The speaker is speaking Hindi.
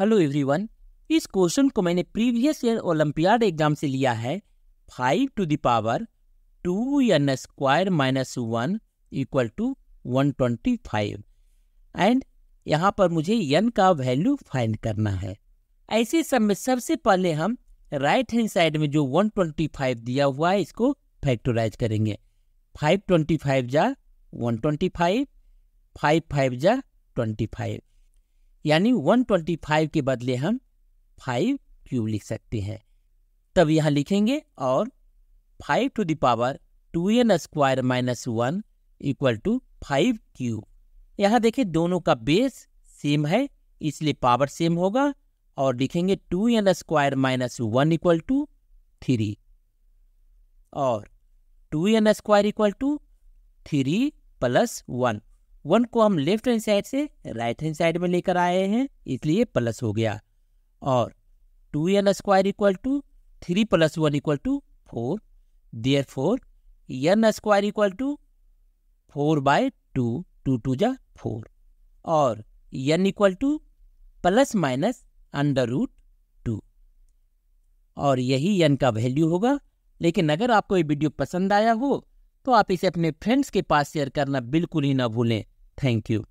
हेलो एवरीवन इस क्वेश्चन को मैंने प्रीवियस ईयर ओलंपियाड एग्जाम से लिया है five to the power two n square minus one equal to one twenty five and यहाँ पर मुझे यन का वैल्यू फाइंड करना है ऐसे सब में सबसे पहले हम राइट हैंड साइड में जो 125 दिया हुआ है इसको फैक्टोराइज करेंगे 525 जा 125 फाइव फाइव जा 25 यानी 125 के बदले हम 5 क्यूब लिख सकते हैं तब यहाँ लिखेंगे और 5 to the power two n square minus one equal to five cube यहाँ देखें दोनों का बेस सेम है इसलिए पावर सेम होगा और लिखेंगे two n square minus one equal to three और two n square equal to three plus one one को हम लेफ्ट हैंड साइड से राइट हैंड साइड में लेकर आए हैं इसलिए प्लस हो गया और two n square equal to three plus one equal to four therefore n square equal to four by two two two जा फोर और n equal to plus minus under root two और यही एन का वैल्यू होगा लेकिन अगर आपको ये वीडियो पसंद आया हो तो आप इसे अपने फ्रेंड्स के पास शेयर करना बिल्कुल ही ना भूलें Thank you.